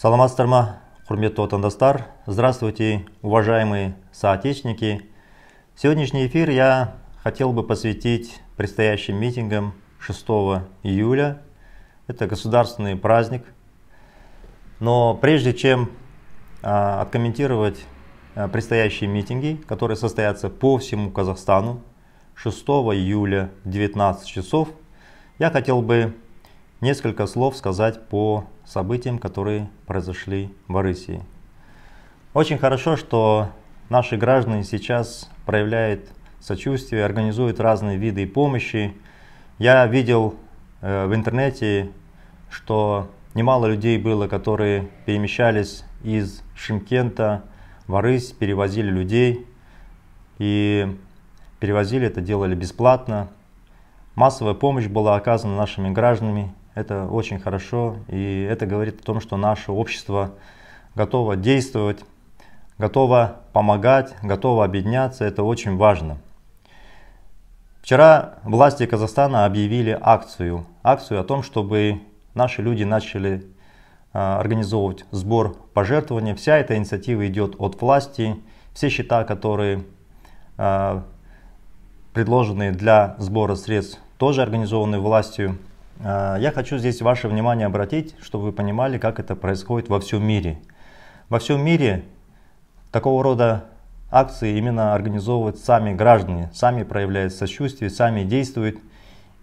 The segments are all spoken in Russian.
саламатсыздар құрметті тандастар. здравствуйте уважаемые соотечественники сегодняшний эфир я хотел бы посвятить предстоящим митингам 6 июля это государственный праздник но прежде чем а, откомментировать а, предстоящие митинги которые состоятся по всему казахстану 6 июля в 19 часов я хотел бы несколько слов сказать по событиям, которые произошли в Арысии. Очень хорошо, что наши граждане сейчас проявляют сочувствие, организуют разные виды помощи. Я видел э, в интернете, что немало людей было, которые перемещались из Шимкента в Арысь, перевозили людей. И перевозили это, делали бесплатно. Массовая помощь была оказана нашими гражданами, это очень хорошо, и это говорит о том, что наше общество готово действовать, готово помогать, готово объединяться, это очень важно. Вчера власти Казахстана объявили акцию, акцию о том, чтобы наши люди начали а, организовывать сбор пожертвований. Вся эта инициатива идет от власти. Все счета, которые а, предложены для сбора средств, тоже организованы властью. Э, я хочу здесь ваше внимание обратить, чтобы вы понимали, как это происходит во всем мире. Во всем мире такого рода акции именно организовывают сами граждане, сами проявляют сочувствие, сами действуют.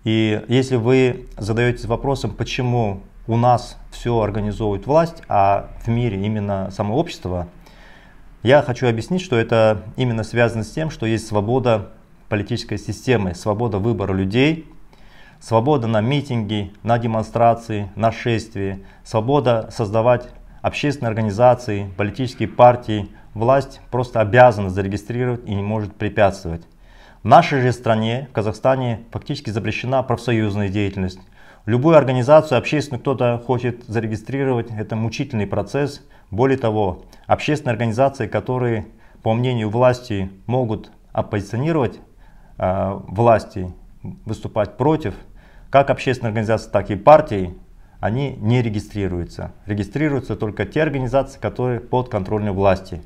И если вы задаетесь вопросом, почему у нас все организовывает власть, а в мире именно само общество, я хочу объяснить, что это именно связано с тем, что есть свобода политической системы, свобода выбора людей, свобода на митинги, на демонстрации, на шествия, свобода создавать общественные организации, политические партии, власть просто обязана зарегистрировать и не может препятствовать. В нашей же стране, в Казахстане, фактически запрещена профсоюзная деятельность. Любую организацию общественную кто-то хочет зарегистрировать, это мучительный процесс. Более того, общественные организации, которые, по мнению власти, могут оппозиционировать э, власти, выступать против, как общественные организации, так и партии, они не регистрируются. Регистрируются только те организации, которые под контролем власти.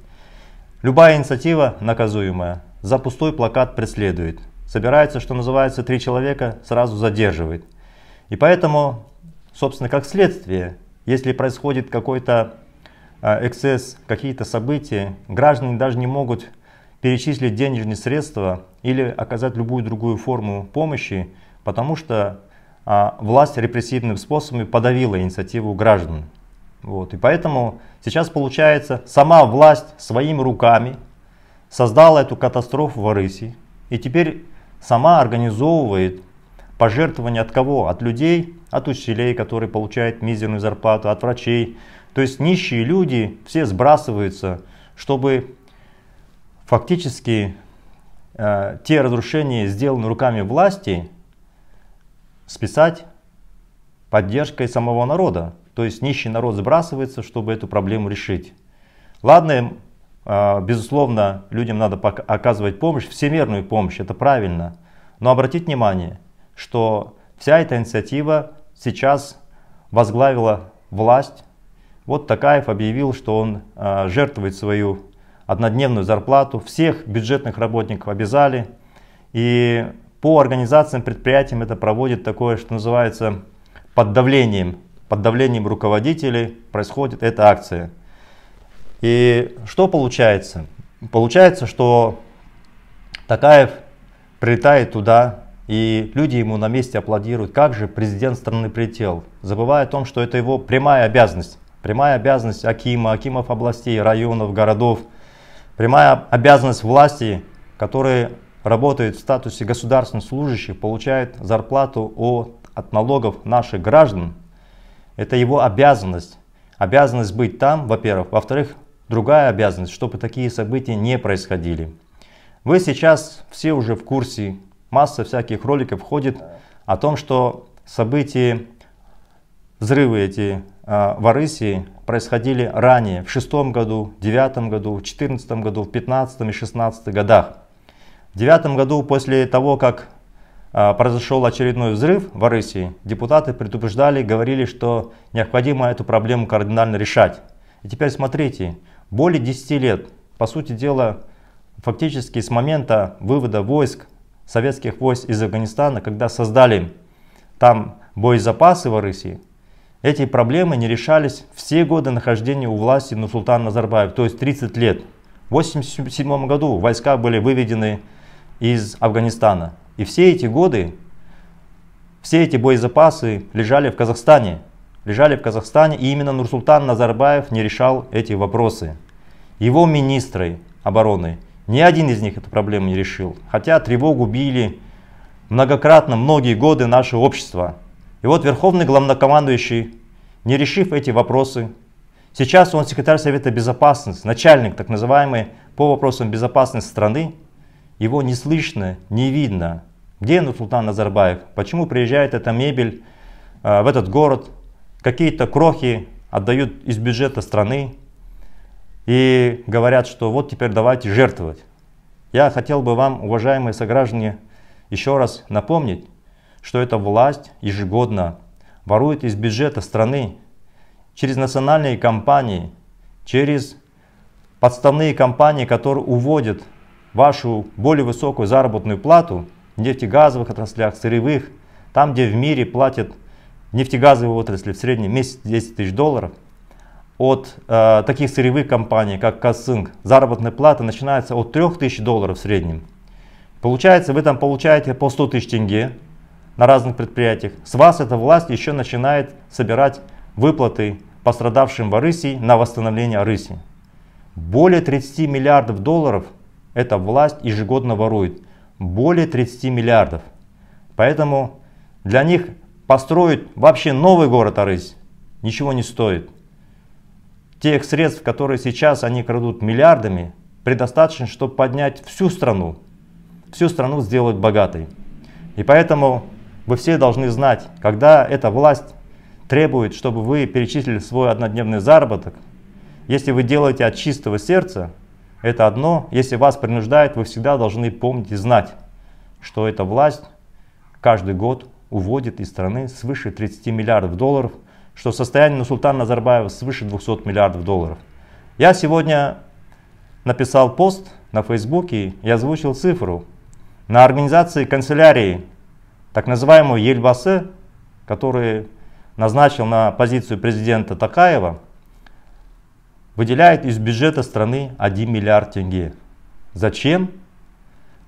Любая инициатива наказуемая. За пустой плакат преследует. Собирается, что называется, три человека сразу задерживает. И поэтому, собственно, как следствие, если происходит какой-то а, эксцесс, какие-то события, граждане даже не могут перечислить денежные средства или оказать любую другую форму помощи, потому что а, власть репрессивными способами подавила инициативу граждан. Вот. И поэтому сейчас получается, сама власть своими руками создала эту катастрофу в Арыси и теперь сама организовывает пожертвования от кого? От людей, от учителей, которые получают мизерную зарплату, от врачей. То есть нищие люди все сбрасываются, чтобы фактически э, те разрушения, сделанные руками власти, списать поддержкой самого народа. То есть нищий народ сбрасывается, чтобы эту проблему решить. Ладно, э, безусловно, людям надо оказывать помощь, всемирную помощь, это правильно. Но обратите внимание, что вся эта инициатива сейчас возглавила власть. Вот Такаев объявил, что он э, жертвует свою однодневную зарплату, всех бюджетных работников обязали. И по организациям, предприятиям это проводит такое, что называется, под давлением. Под давлением руководителей происходит эта акция. И что получается? Получается, что Такаев прилетает туда, и люди ему на месте аплодируют. Как же президент страны прилетел, забывая о том, что это его прямая обязанность. Прямая обязанность Акима, Акимов областей, районов, городов – Прямая обязанность власти, которые работают в статусе государственных служащих, получают зарплату от, от налогов наших граждан, это его обязанность. Обязанность быть там, во-первых. Во-вторых, другая обязанность, чтобы такие события не происходили. Вы сейчас все уже в курсе, масса всяких роликов ходит о том, что события, взрывы эти а, в Арысии происходили ранее, в шестом году, девятом году, в четырнадцатом году, в пятнадцатом и шестнадцатых годах. В девятом году, после того, как а, произошел очередной взрыв в Арысии, депутаты предупреждали, говорили, что необходимо эту проблему кардинально решать. И теперь смотрите, более 10 лет, по сути дела, фактически с момента вывода войск, советских войск из Афганистана, когда создали там боезапасы в Арысии, эти проблемы не решались все годы нахождения у власти Нусултана Назарбаев, то есть 30 лет. В 1987 году войска были выведены из Афганистана. И все эти годы, все эти боезапасы лежали в Казахстане. Лежали в Казахстане, и именно Нурсултан Назарбаев не решал эти вопросы. Его министры обороны, ни один из них эту проблему не решил. Хотя тревогу били многократно многие годы наше общество. И вот верховный главнокомандующий, не решив эти вопросы, сейчас он секретарь Совета Безопасности, начальник так называемый по вопросам безопасности страны, его не слышно, не видно. Где Нурсултан Назарбаев? Почему приезжает эта мебель э, в этот город? Какие-то крохи отдают из бюджета страны и говорят, что вот теперь давайте жертвовать. Я хотел бы вам, уважаемые сограждане, еще раз напомнить, что эта власть ежегодно ворует из бюджета страны через национальные компании, через подставные компании, которые уводят вашу более высокую заработную плату в нефтегазовых отраслях, сырьевых, там, где в мире платят нефтегазовые отрасли в среднем месяц 10 тысяч долларов, от э, таких сырьевых компаний, как Касынг, заработная плата начинается от 3 тысяч долларов в среднем. Получается, вы там получаете по 100 тысяч тенге на разных предприятиях. С вас эта власть еще начинает собирать выплаты пострадавшим в Арысии на восстановление Арыси. Более 30 миллиардов долларов эта власть ежегодно ворует. Более 30 миллиардов. Поэтому для них построить вообще новый город Арысь ничего не стоит. Тех средств, которые сейчас они крадут миллиардами, предостаточно, чтобы поднять всю страну. Всю страну сделать богатой. И поэтому вы все должны знать, когда эта власть требует, чтобы вы перечислили свой однодневный заработок, если вы делаете от чистого сердца, это одно. Если вас принуждает, вы всегда должны помнить и знать, что эта власть каждый год уводит из страны свыше 30 миллиардов долларов, что состояние султана Назарбаева свыше 200 миллиардов долларов. Я сегодня написал пост на Фейсбуке и озвучил цифру. На организации канцелярии так называемого Ельбасы, который назначил на позицию президента Такаева, выделяет из бюджета страны 1 миллиард тенге. Зачем?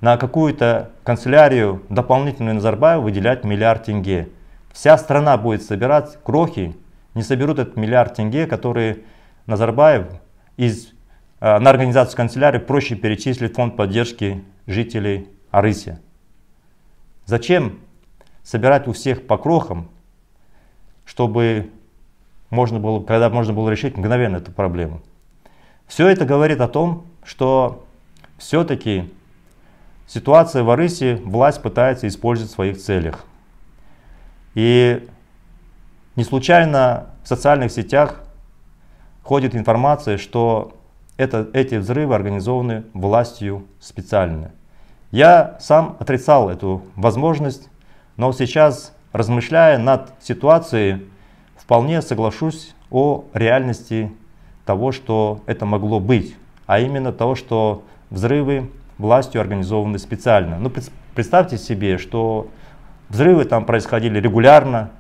На какую-то канцелярию дополнительную Назарбаев выделять миллиард тенге. Вся страна будет собирать крохи, не соберут этот миллиард тенге, который Назарбаев из, э, на организацию канцелярии проще перечислить фонд поддержки жителей Арыси. Зачем собирать у всех по крохам, чтобы можно было, когда можно было решить мгновенно эту проблему. Все это говорит о том, что все-таки ситуация в Арысе власть пытается использовать в своих целях. И не случайно в социальных сетях ходит информация, что это, эти взрывы организованы властью специально. Я сам отрицал эту возможность, но сейчас, размышляя над ситуацией, вполне соглашусь о реальности того, что это могло быть, а именно того, что взрывы властью организованы специально. Ну, представьте себе, что взрывы там происходили регулярно,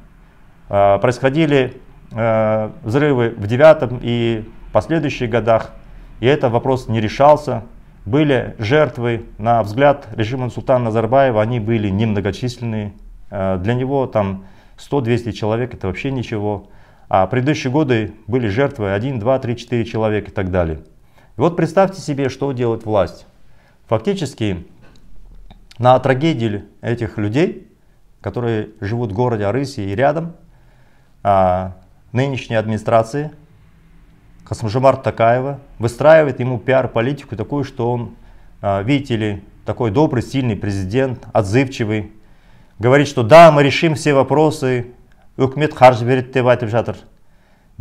а, происходили а, взрывы в девятом и последующих годах, и этот вопрос не решался. Были жертвы, на взгляд режима султана Назарбаева, они были немногочисленные, Э, для него там 100-200 человек это вообще ничего. А предыдущие годы были жертвы 1, 2, 3, 4 человека и так далее. И вот представьте себе, что делает власть. Фактически на трагедии этих людей, которые живут в городе Арыси и рядом, а, нынешней администрации Касмжимар Такаева выстраивает ему пиар-политику такую, что он, а, видите ли, такой добрый, сильный президент, отзывчивый, говорит, что да, мы решим все вопросы, Укмет Харж береді деп айтып Бердрус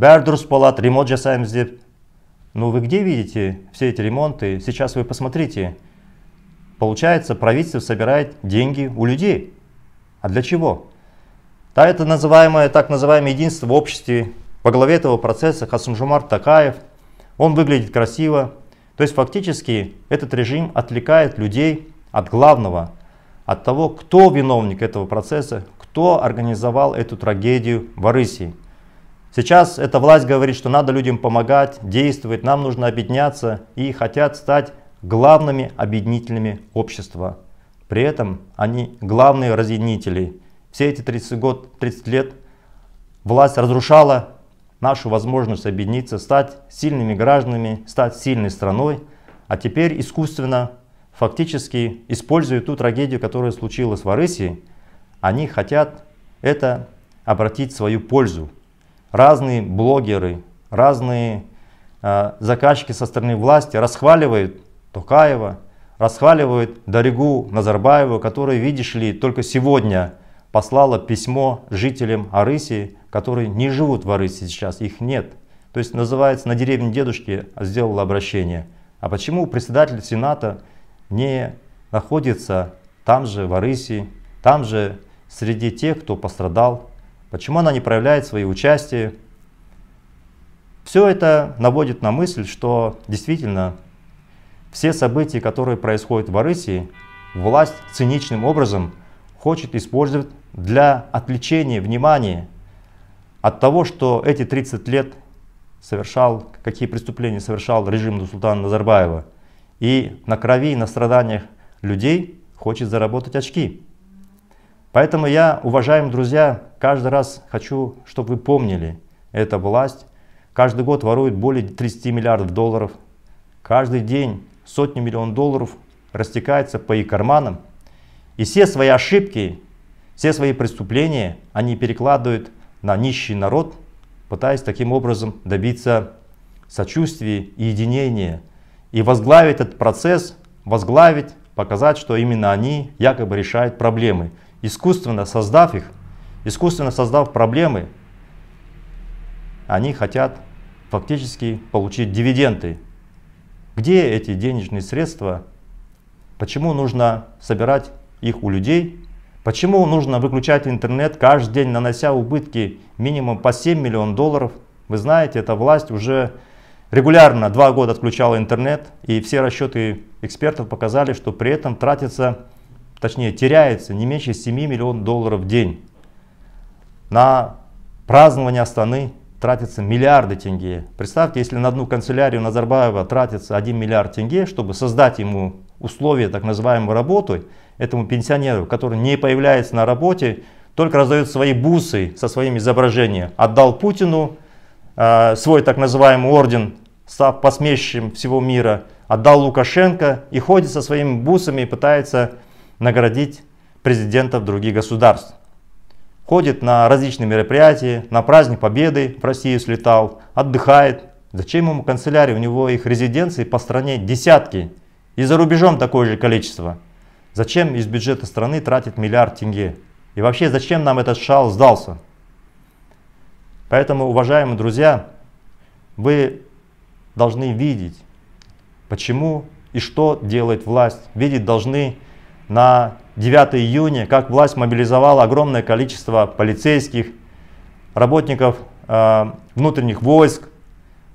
бәрі дұрыс болады ремонт жасаймыз деп но ну, вы где видите все эти ремонты сейчас вы посмотрите получается правительство собирает деньги у людей а для чего да это называемое так называемое единство в обществе во главе этого процесса Хасумжумар Такаев он выглядит красиво то есть фактически этот режим отвлекает людей от главного от того, кто виновник этого процесса, кто организовал эту трагедию в Арысии. Сейчас эта власть говорит, что надо людям помогать, действовать, нам нужно объединяться и хотят стать главными объединителями общества. При этом они главные разъединители. Все эти 30, год, 30 лет власть разрушала нашу возможность объединиться, стать сильными гражданами, стать сильной страной, а теперь искусственно фактически, используя ту трагедию, которая случилась в Арысе, они хотят это обратить в свою пользу. Разные блогеры, разные э, заказчики со стороны власти расхваливают Токаева, расхваливают Даригу Назарбаеву, которая, видишь ли, только сегодня послала письмо жителям Арыси, которые не живут в Арыси сейчас, их нет. То есть, называется, на деревне дедушки сделала обращение. А почему председатель Сената не находится там же, в Арыси, там же, среди тех, кто пострадал? Почему она не проявляет свои участия? Все это наводит на мысль, что действительно все события, которые происходят в Арыси, власть циничным образом хочет использовать для отвлечения внимания от того, что эти 30 лет совершал, какие преступления совершал режим Султана Назарбаева – и на крови на страданиях людей хочет заработать очки. Поэтому я, уважаемые друзья, каждый раз хочу, чтобы вы помнили, эта власть каждый год ворует более 30 миллиардов долларов. Каждый день сотни миллионов долларов растекается по их карманам. И все свои ошибки, все свои преступления они перекладывают на нищий народ, пытаясь таким образом добиться сочувствия и единения – и возглавить этот процесс, возглавить, показать, что именно они якобы решают проблемы, искусственно создав их, искусственно создав проблемы, они хотят фактически получить дивиденды. Где эти денежные средства? Почему нужно собирать их у людей? Почему нужно выключать интернет каждый день, нанося убытки минимум по 7 миллионов долларов? Вы знаете, эта власть уже Регулярно два года отключала интернет, и все расчеты экспертов показали, что при этом тратится, точнее теряется не меньше 7 миллионов долларов в день. На празднование Астаны тратится миллиарды тенге. Представьте, если на одну канцелярию Назарбаева тратится 1 миллиард тенге, чтобы создать ему условия так называемой работы, этому пенсионеру, который не появляется на работе, только раздает свои бусы со своим изображением, Отдал Путину э, свой так называемый орден став посмешищем всего мира, отдал Лукашенко и ходит со своими бусами и пытается наградить президентов других государств. Ходит на различные мероприятия, на праздник Победы в Россию слетал, отдыхает. Зачем ему канцелярия? У него их резиденции по стране десятки. И за рубежом такое же количество. Зачем из бюджета страны тратить миллиард тенге? И вообще, зачем нам этот шал сдался? Поэтому, уважаемые друзья, вы должны видеть, почему и что делает власть. Видеть должны на 9 июня, как власть мобилизовала огромное количество полицейских, работников э, внутренних войск,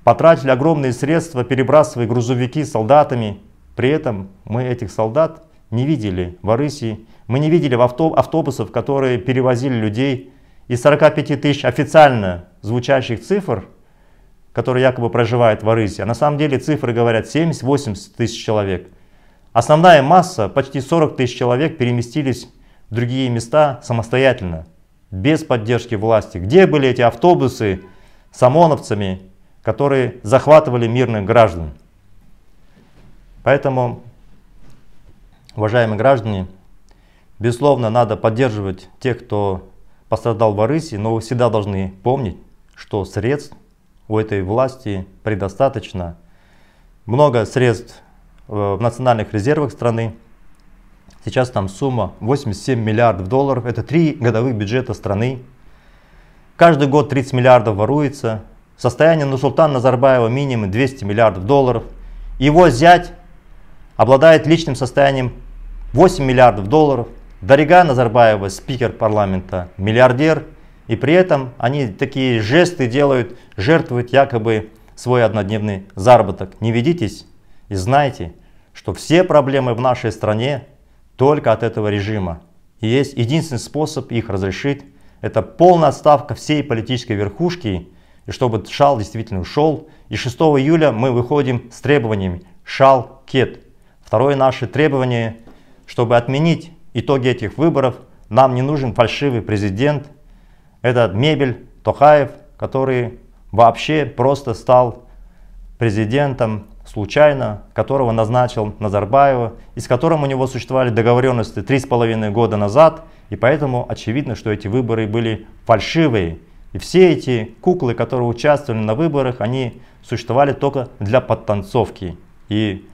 потратили огромные средства, перебрасывая грузовики с солдатами. При этом мы этих солдат не видели в Арысии, мы не видели в автобусов, которые перевозили людей. Из 45 тысяч официально звучащих цифр – которые якобы проживают в Арызе, а на самом деле цифры говорят 70-80 тысяч человек. Основная масса, почти 40 тысяч человек, переместились в другие места самостоятельно, без поддержки власти. Где были эти автобусы с ОМОНовцами, которые захватывали мирных граждан? Поэтому, уважаемые граждане, безусловно, надо поддерживать тех, кто пострадал в Арысе, но вы всегда должны помнить, что средств у этой власти предостаточно. Много средств э, в национальных резервах страны. Сейчас там сумма 87 миллиардов долларов. Это три годовых бюджета страны. Каждый год 30 миллиардов воруется. Состояние Нурсултана Назарбаева минимум 200 миллиардов долларов. Его зять обладает личным состоянием 8 миллиардов долларов. Дарига Назарбаева, спикер парламента, миллиардер, и при этом они такие жесты делают, жертвуют якобы свой однодневный заработок. Не ведитесь и знайте, что все проблемы в нашей стране только от этого режима. И есть единственный способ их разрешить, это полная отставка всей политической верхушки, и чтобы шал действительно ушел. И 6 июля мы выходим с требованиями шал кет. Второе наше требование, чтобы отменить итоги этих выборов, нам не нужен фальшивый президент – этот Мебель, Тохаев, который вообще просто стал президентом случайно, которого назначил Назарбаева, и с которым у него существовали договоренности три с половиной года назад, и поэтому очевидно, что эти выборы были фальшивые. И все эти куклы, которые участвовали на выборах, они существовали только для подтанцовки. И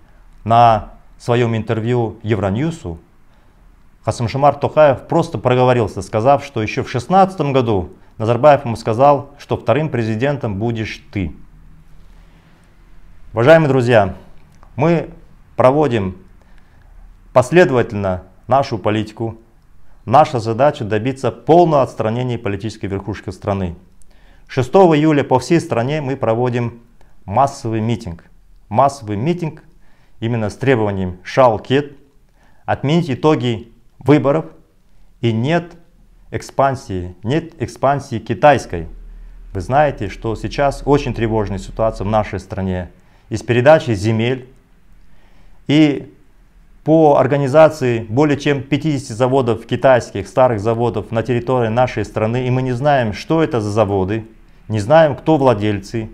на своем интервью Евроньюсу Хасамшимар Тохаев просто проговорился, сказав, что еще в 16 году Назарбаев ему сказал, что вторым президентом будешь ты. Уважаемые друзья, мы проводим последовательно нашу политику. Наша задача добиться полного отстранения политической верхушки страны. 6 июля по всей стране мы проводим массовый митинг. Массовый митинг именно с требованием Шалкет отменить итоги выборов и нет экспансии, нет экспансии китайской. Вы знаете, что сейчас очень тревожная ситуация в нашей стране из передачи земель и по организации более чем 50 заводов китайских, старых заводов на территории нашей страны, и мы не знаем, что это за заводы, не знаем, кто владельцы.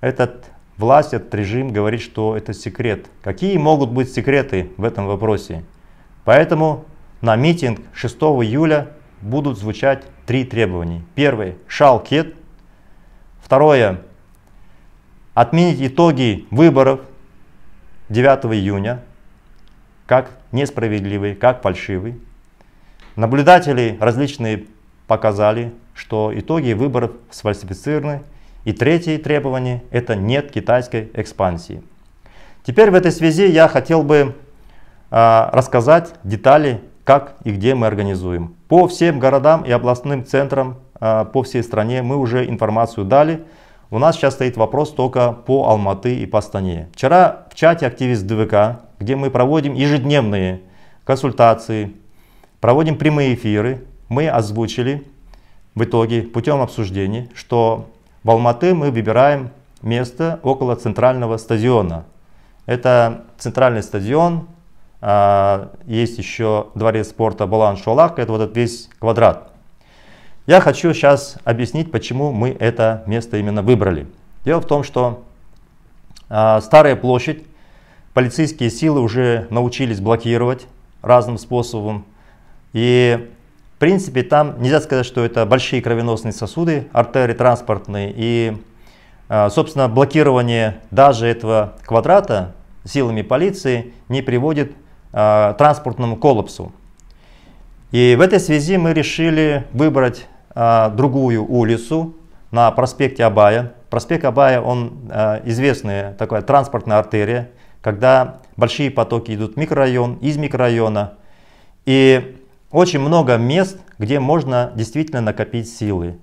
Этот власть, этот режим говорит, что это секрет. Какие могут быть секреты в этом вопросе? Поэтому на митинг 6 июля будут звучать три требования. Первое – шалкет. Второе – отменить итоги выборов 9 июня, как несправедливые, как фальшивые. Наблюдатели различные показали, что итоги выборов сфальсифицированы. И третье требование – это нет китайской экспансии. Теперь в этой связи я хотел бы Э, рассказать детали, как и где мы организуем. По всем городам и областным центрам э, по всей стране мы уже информацию дали. У нас сейчас стоит вопрос только по Алматы и по Астане. Вчера в чате «Активист ДВК», где мы проводим ежедневные консультации, проводим прямые эфиры, мы озвучили в итоге путем обсуждений, что в Алматы мы выбираем место около центрального стадиона. Это центральный стадион, а, есть еще дворец спорта Балан Шолак, это вот этот весь квадрат. Я хочу сейчас объяснить, почему мы это место именно выбрали. Дело в том, что а, Старая площадь, полицейские силы уже научились блокировать разным способом. И в принципе там нельзя сказать, что это большие кровеносные сосуды, артерии транспортные. И а, собственно блокирование даже этого квадрата силами полиции не приводит Э, транспортному коллапсу. И в этой связи мы решили выбрать э, другую улицу на проспекте Абая. Проспект Абая, он э, известная такая транспортная артерия, когда большие потоки идут в микрорайон, из микрорайона. И очень много мест, где можно действительно накопить силы.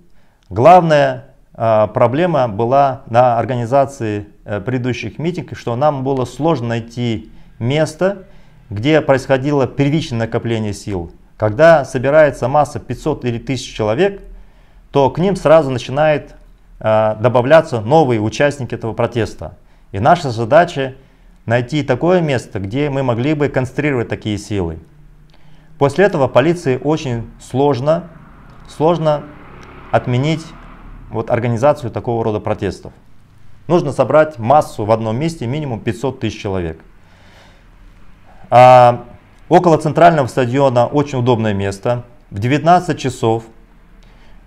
Главная э, проблема была на организации э, предыдущих митингов, что нам было сложно найти место, где происходило первичное накопление сил. Когда собирается масса 500 или 1000 человек, то к ним сразу начинают э, а, добавляться новые участники этого протеста. И наша задача найти такое место, где мы могли бы концентрировать такие силы. После этого полиции очень сложно, сложно отменить вот, организацию такого рода протестов. Нужно собрать массу в одном месте минимум 500 тысяч человек. А, около центрального стадиона очень удобное место. В 19 часов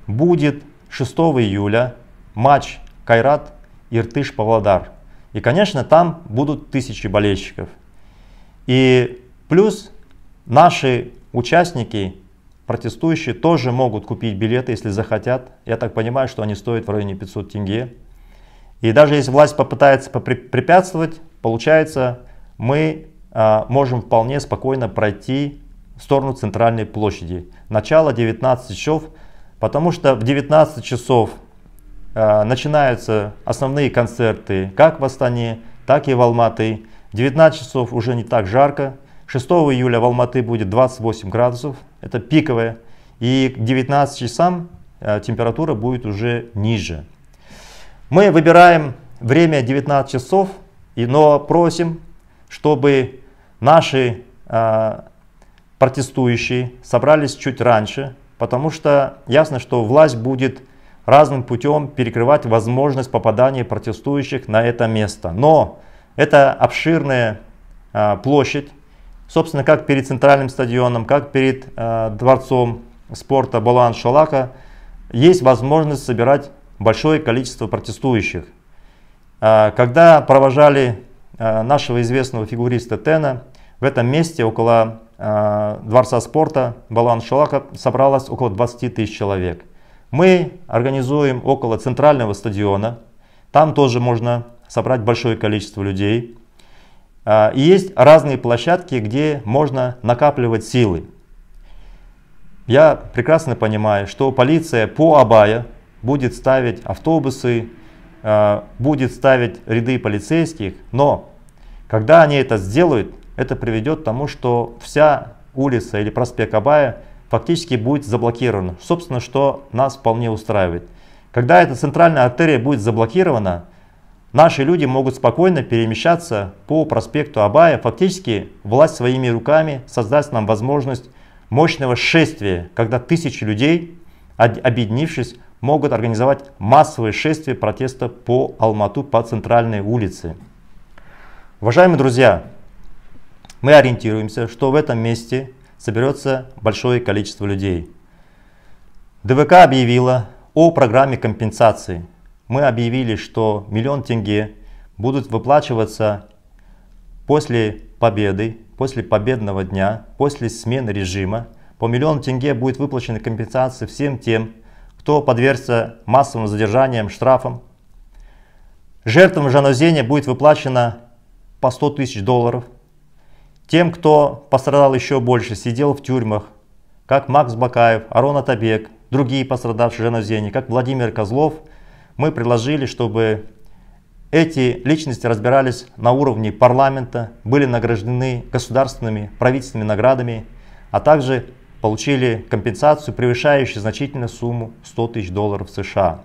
будет 6 июля матч Кайрат Иртыш-Павлодар. И, конечно, там будут тысячи болельщиков. И плюс наши участники, протестующие, тоже могут купить билеты, если захотят. Я так понимаю, что они стоят в районе 500 тенге. И даже если власть попытается препятствовать, получается, мы а, можем вполне спокойно пройти в сторону центральной площади. Начало 19 часов, потому что в 19 часов а, начинаются основные концерты как в Астане, так и в Алматы. 19 часов уже не так жарко. 6 июля в Алматы будет 28 градусов, это пиковое. И к 19 часам а, температура будет уже ниже. Мы выбираем время 19 часов, но просим, чтобы Наши э, протестующие собрались чуть раньше, потому что ясно, что власть будет разным путем перекрывать возможность попадания протестующих на это место. Но это обширная э, площадь, собственно, как перед центральным стадионом, как перед э, дворцом спорта Балан-Шалака, есть возможность собирать большое количество протестующих. Когда провожали Э, нашего известного фигуриста Тена. В этом месте около э, Дворца спорта Балан Шалаха собралось около 20 тысяч человек. Мы организуем около центрального стадиона. Там тоже можно собрать большое количество людей. Э, и есть разные площадки, где можно накапливать силы. Я прекрасно понимаю, что полиция по Абая будет ставить автобусы, Э, будет ставить ряды полицейских, но когда они это сделают, это приведет к тому, что вся улица или проспект Абая фактически будет заблокирован. Собственно, что нас вполне устраивает. Когда эта центральная артерия будет заблокирована, наши люди могут спокойно перемещаться по проспекту Абая, фактически власть своими руками создаст нам возможность мощного шествия, когда тысячи людей, объединившись, могут организовать массовые шествия протеста по Алмату по центральной улице. Уважаемые друзья, мы ориентируемся, что в этом месте соберется большое количество людей. ДВК объявила о программе компенсации. Мы объявили, что миллион тенге будут выплачиваться после победы, после победного дня, после смены режима. По миллион тенге будет выплачена компенсация всем тем, кто подвергся массовым задержаниям, штрафам. Жертвам жанозения будет выплачено по 100 тысяч долларов. Тем, кто пострадал еще больше, сидел в тюрьмах, как Макс Бакаев, Арон Атабек, другие пострадавшие жанозения, как Владимир Козлов, мы предложили, чтобы эти личности разбирались на уровне парламента, были награждены государственными, правительственными наградами, а также получили компенсацию, превышающую значительную сумму 100 тысяч долларов США.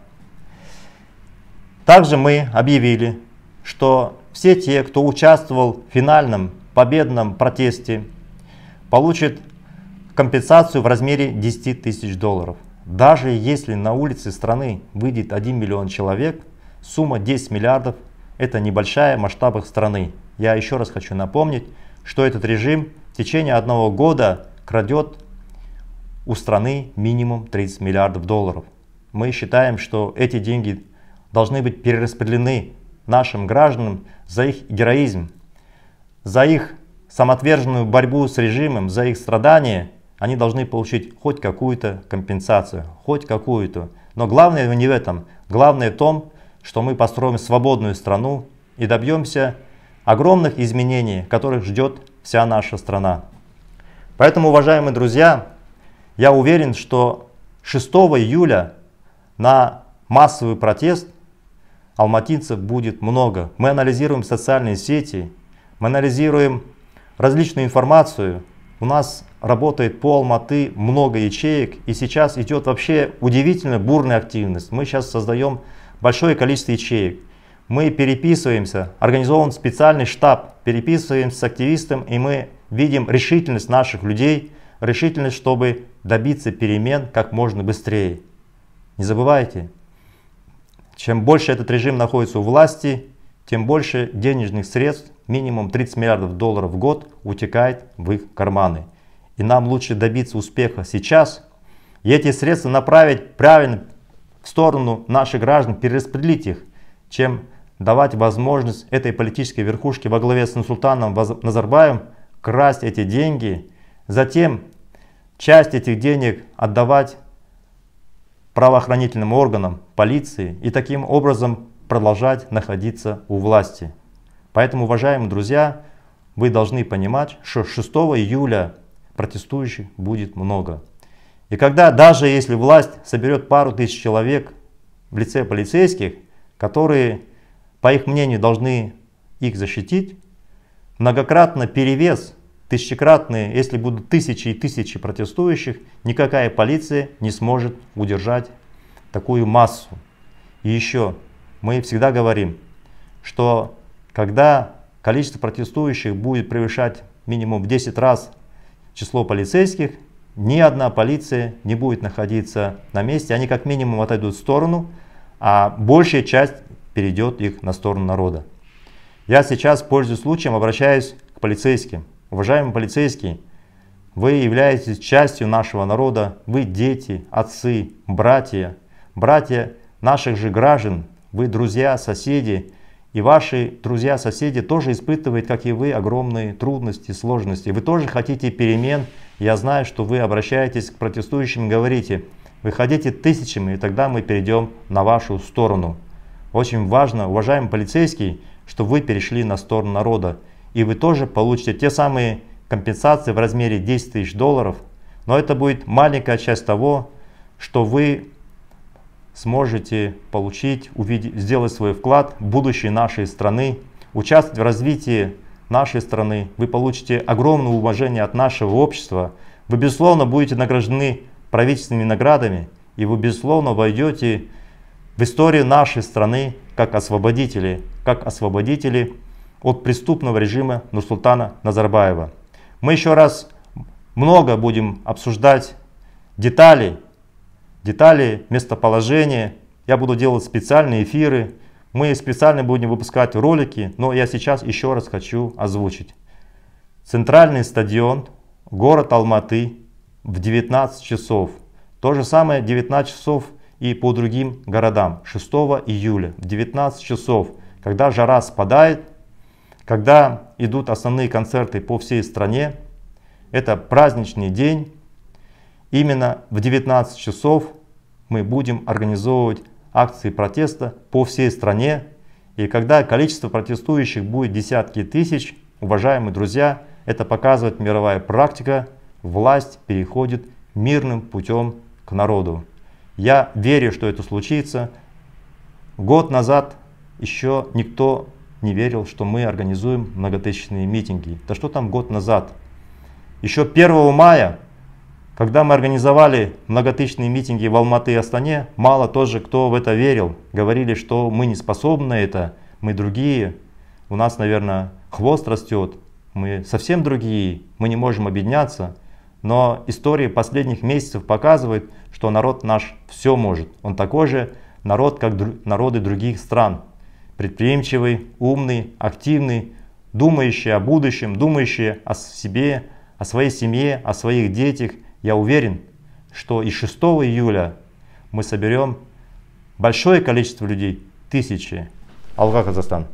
Также мы объявили, что все те, кто участвовал в финальном победном протесте, получат компенсацию в размере 10 тысяч долларов. Даже если на улице страны выйдет 1 миллион человек, сумма 10 миллиардов – это небольшая в масштабах страны. Я еще раз хочу напомнить, что этот режим в течение одного года крадет у страны минимум 30 миллиардов долларов. Мы считаем, что эти деньги должны быть перераспределены нашим гражданам за их героизм, за их самоотверженную борьбу с режимом, за их страдания. Они должны получить хоть какую-то компенсацию, хоть какую-то. Но главное не в этом. Главное в том, что мы построим свободную страну и добьемся огромных изменений, которых ждет вся наша страна. Поэтому, уважаемые друзья, я уверен, что 6 июля на массовый протест алматинцев будет много. Мы анализируем социальные сети, мы анализируем различную информацию. У нас работает по Алматы много ячеек, и сейчас идет вообще удивительно бурная активность. Мы сейчас создаем большое количество ячеек. Мы переписываемся, организован специальный штаб, переписываемся с активистом, и мы видим решительность наших людей – решительность, чтобы добиться перемен как можно быстрее. Не забывайте, чем больше этот режим находится у власти, тем больше денежных средств, минимум 30 миллиардов долларов в год, утекает в их карманы. И нам лучше добиться успеха сейчас и эти средства направить правильно в сторону наших граждан, перераспределить их, чем давать возможность этой политической верхушке во главе с султаном Назарбаевым красть эти деньги, затем часть этих денег отдавать правоохранительным органам, полиции и таким образом продолжать находиться у власти. Поэтому, уважаемые друзья, вы должны понимать, что 6 июля протестующих будет много. И когда даже если власть соберет пару тысяч человек в лице полицейских, которые, по их мнению, должны их защитить, многократно перевес тысячекратные, если будут тысячи и тысячи протестующих, никакая полиция не сможет удержать такую массу. И еще мы всегда говорим, что когда количество протестующих будет превышать минимум в 10 раз число полицейских, ни одна полиция не будет находиться на месте, они как минимум отойдут в сторону, а большая часть перейдет их на сторону народа. Я сейчас, пользуясь случаем, обращаюсь к полицейским. Уважаемый полицейский, вы являетесь частью нашего народа, вы дети, отцы, братья, братья наших же граждан, вы друзья, соседи, и ваши друзья-соседи тоже испытывают, как и вы, огромные трудности, сложности. Вы тоже хотите перемен. Я знаю, что вы обращаетесь к протестующим и говорите, выходите тысячами, и тогда мы перейдем на вашу сторону. Очень важно, уважаемый полицейский, что вы перешли на сторону народа и вы тоже получите те самые компенсации в размере 10 тысяч долларов, но это будет маленькая часть того, что вы сможете получить, увидеть, сделать свой вклад в будущее нашей страны, участвовать в развитии нашей страны. Вы получите огромное уважение от нашего общества. Вы, безусловно, будете награждены правительственными наградами, и вы, безусловно, войдете в историю нашей страны как освободители, как освободители от преступного режима Нурсултана Назарбаева. Мы еще раз много будем обсуждать детали, детали, местоположения. Я буду делать специальные эфиры. Мы специально будем выпускать ролики, но я сейчас еще раз хочу озвучить. Центральный стадион, город Алматы в 19 часов. То же самое 19 часов и по другим городам. 6 июля в 19 часов, когда жара спадает, когда идут основные концерты по всей стране, это праздничный день, именно в 19 часов мы будем организовывать акции протеста по всей стране. И когда количество протестующих будет десятки тысяч, уважаемые друзья, это показывает мировая практика, власть переходит мирным путем к народу. Я верю, что это случится. Год назад еще никто не верил, что мы организуем многотысячные митинги. Да что там год назад? Еще 1 мая, когда мы организовали многотысячные митинги в Алматы и Астане, мало тоже кто в это верил. Говорили, что мы не способны это, мы другие, у нас, наверное, хвост растет, мы совсем другие, мы не можем объединяться. Но история последних месяцев показывает, что народ наш все может. Он такой же народ, как народы других стран предприимчивый, умный, активный, думающий о будущем, думающий о себе, о своей семье, о своих детях. Я уверен, что и 6 июля мы соберем большое количество людей, тысячи. Алга, Казахстан.